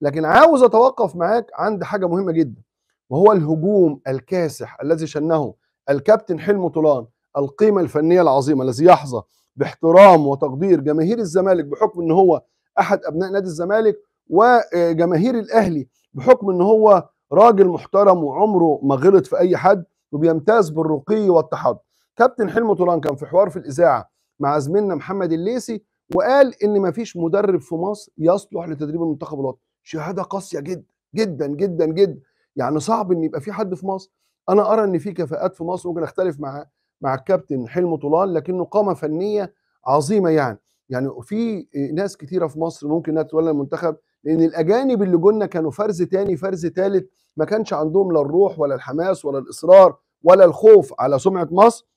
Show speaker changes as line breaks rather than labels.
لكن عاوز اتوقف معاك عند حاجه مهمه جدا وهو الهجوم الكاسح الذي شنه الكابتن حلمي طولان القيمه الفنيه العظيمه الذي يحظى باحترام وتقدير جماهير الزمالك بحكم ان هو احد ابناء نادي الزمالك وجماهير الاهلي بحكم ان هو راجل محترم وعمره ما غلط في اي حد وبيمتاز بالرقي والتحضر كابتن حلمي طولان كان في حوار في الاذاعه مع زميلنا محمد الليسي وقال ان مفيش مدرب في مصر يصلح لتدريب المنتخب الوطني شهاده قاسيه جدا جدا جدا جدا يعني صعب ان يبقى في حد في مصر انا ارى ان في كفاءات في مصر ممكن اختلف مع مع الكابتن حلم طلال لكنه قامه فنيه عظيمه يعني يعني في ناس كثيره في مصر ممكن انها تتولى المنتخب لان الاجانب اللي جونا كانوا فرز تاني فرز تالت ما كانش عندهم لا الروح ولا الحماس ولا الاصرار ولا الخوف على سمعه مصر